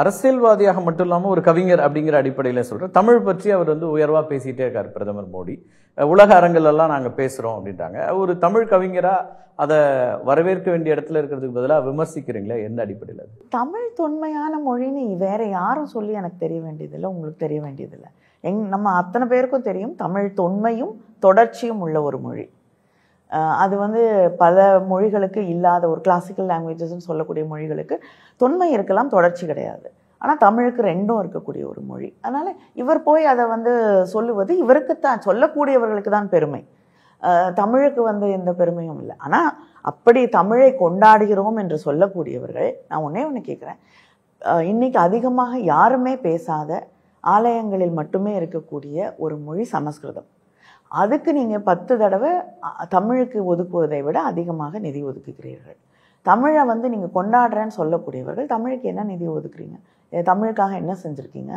அரசியல்வாதியாக மட்டும் இல்லாமல் ஒரு கவிஞர் அப்படிங்கிற அடிப்படையில் சொல்கிறேன் தமிழ் பற்றி அவர் வந்து உயர்வாக பேசிகிட்டே இருக்கார் பிரதமர் மோடி உலக அரங்கிலெல்லாம் நாங்கள் பேசுகிறோம் அப்படின்றாங்க ஒரு தமிழ் கவிஞராக அதை வரவேற்க வேண்டிய இடத்துல இருக்கிறதுக்கு பதிலாக விமர்சிக்கிறீங்களா எந்த அடிப்படையில் தமிழ் தொன்மையான மொழின்னு வேற யாரும் சொல்லி எனக்கு தெரிய வேண்டியதில்லை உங்களுக்கு தெரிய வேண்டியதில்லை எங் நம்ம அத்தனை பேருக்கும் தெரியும் தமிழ் தொன்மையும் தொடர்ச்சியும் உள்ள ஒரு மொழி அது வந்து பல மொழிகளுக்கு இல்லாத ஒரு கிளாசிக்கல் லாங்குவேஜஸ்ன்னு சொல்லக்கூடிய மொழிகளுக்கு தொன்மை இருக்கலாம் தொடர்ச்சி கிடையாது ஆனால் தமிழுக்கு ரெண்டும் இருக்கக்கூடிய ஒரு மொழி அதனால் இவர் போய் அதை வந்து சொல்லுவது இவருக்கு தான் சொல்லக்கூடியவர்களுக்கு தான் பெருமை தமிழுக்கு வந்து எந்த பெருமையும் இல்லை ஆனால் அப்படி தமிழை கொண்டாடுகிறோம் என்று சொல்லக்கூடியவர்கள் நான் ஒன்றே ஒன்று கேட்குறேன் இன்னைக்கு அதிகமாக யாருமே பேசாத ஆலயங்களில் மட்டுமே இருக்கக்கூடிய ஒரு மொழி சமஸ்கிருதம் அதுக்கு நீங்கள் பத்து தடவை தமிழுக்கு ஒதுக்குவதை விட அதிகமாக நிதி ஒதுக்குகிறீர்கள் தமிழை வந்து நீங்கள் கொண்டாடுறேன்னு சொல்லக்கூடியவர்கள் தமிழுக்கு என்ன நிதி ஒதுக்குறீங்க தமிழுக்காக என்ன செஞ்சுருக்கீங்க